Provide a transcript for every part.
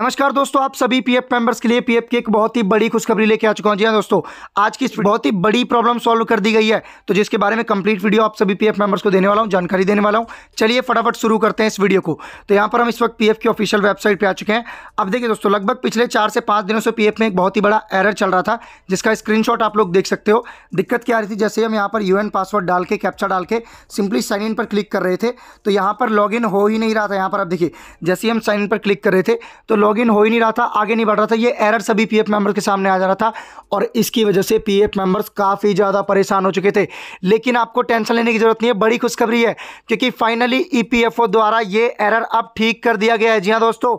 नमस्कार दोस्तों आप सभी पीएफ मेंबर्स के लिए पीएफ की एक बहुत ही बड़ी खुशखबरी लेके आ चुका हूं जी हाँ दोस्तों आज की बहुत ही बड़ी प्रॉब्लम सॉल्व कर दी गई है तो जिसके बारे में कंप्लीट वीडियो आप सभी पीएफ मेंबर्स को देने वाला हूं जानकारी देने वाला हूं चलिए फटाफट शुरू करते हैं इस वीडियो को तो यहाँ पर हम इस वक्त पी की ऑफिशियल वेबसाइट पर आ चुके हैं अब देखिए दोस्तों लगभग पिछले चार से पाँच दिनों से पी में एक बहुत ही बड़ा एरर चल रहा था जिसका स्क्रीन आप लोग देख सकते हो दिक्कत क्या आ रही थी जैसे हम यहाँ पर यू पासवर्ड डाल के कैप्चा डाल के सिंपली साइन इन पर क्लिक कर रहे थे तो यहाँ पर लॉग हो ही नहीं रहा था यहाँ पर आप देखिए जैसे ही हम साइन इन पर क्लिक कर रहे थे तो लॉगिन हो ही नहीं रहा था आगे नहीं बढ़ रहा था ये एरर सभी पीएफ मेंबर्स के सामने आ जा रहा था और इसकी वजह से पीएफ मेंबर्स काफ़ी ज़्यादा परेशान हो चुके थे लेकिन आपको टेंशन लेने की ज़रूरत नहीं है बड़ी खुशखबरी है क्योंकि फाइनली ई e द्वारा ये एरर अब ठीक कर दिया गया है जी हाँ दोस्तों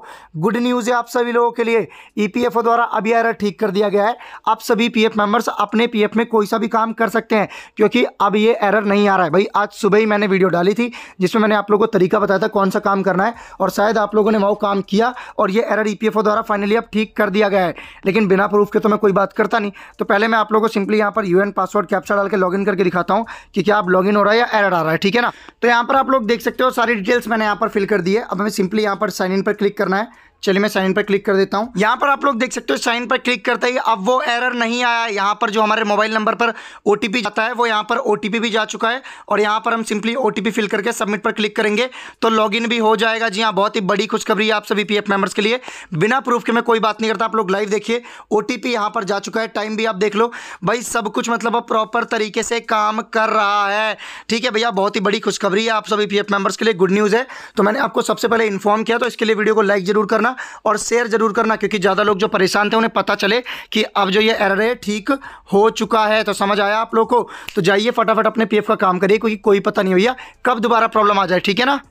गुड न्यूज़ है आप सभी लोगों के लिए ई e द्वारा अब यह एरर ठीक कर दिया गया है आप सभी पी एफ अपने पी में कोई सा भी काम कर सकते हैं क्योंकि अब ये एरर नहीं आ रहा है भाई आज सुबह ही मैंने वीडियो डाली थी जिसमें मैंने आप लोगों को तरीका बताया था कौन सा काम करना है और शायद आप लोगों ने वो काम किया और ये एरर ईपीएफओ e द्वारा फाइनली अब ठीक कर दिया गया है लेकिन बिना प्रूफ के तो मैं कोई बात करता नहीं तो पहले मैं आप लोगों को सिंपली यहाँ पर यूएन पासवर्ड कैप्चा डाल के लॉगिन करके दिखाता हूँ कि क्या आप लॉगिन हो रहा है या एरर आ रहा है ठीक है ना तो यहाँ पर आप लोग देख सकते हो सारी डिटेल्स मैंने यहाँ पर फिल कर दी है अब हमें सिंपली यहाँ पर साइन इन पर क्लिक करना है चलिए मैं साइन पर क्लिक कर देता हूँ यहाँ पर आप लोग देख सकते हो साइन पर क्लिक करते ही अब वो एरर नहीं आया यहाँ पर जो हमारे मोबाइल नंबर पर ओ जाता है वो यहाँ पर ओ भी जा चुका है और यहाँ पर हम सिंपली ओ फिल करके सबमिट पर क्लिक करेंगे तो लॉगिन भी हो जाएगा जी हाँ बहुत ही बड़ी खुशखबरी है आप सभी पी मेंबर्स के लिए बिना प्रूफ के मैं कोई बात नहीं करता आप लोग लाइव देखिए ओ टी पर जा चुका है टाइम भी आप देख लो भाई सब कुछ मतलब अब प्रॉपर तरीके से काम कर रहा है ठीक है भैया बहुत ही बड़ी खुशखबरी है आप सभी पी मेंबर्स के लिए गुड न्यूज़ है तो मैंने आपको सबसे पहले इन्फॉर्म किया तो इसके लिए वीडियो को लाइक जरूर करना और शेयर ज़रूर करना क्योंकि ज़्यादा लोग जो परेशान थे उन्हें पता चले कि अब जो ये एरर है ठीक हो चुका है तो समझ आया आप लोग को तो जाइए फटाफट अपने पी का काम करिए क्योंकि कोई पता नहीं भैया कब दोबारा प्रॉब्लम आ जाए ठीक है ना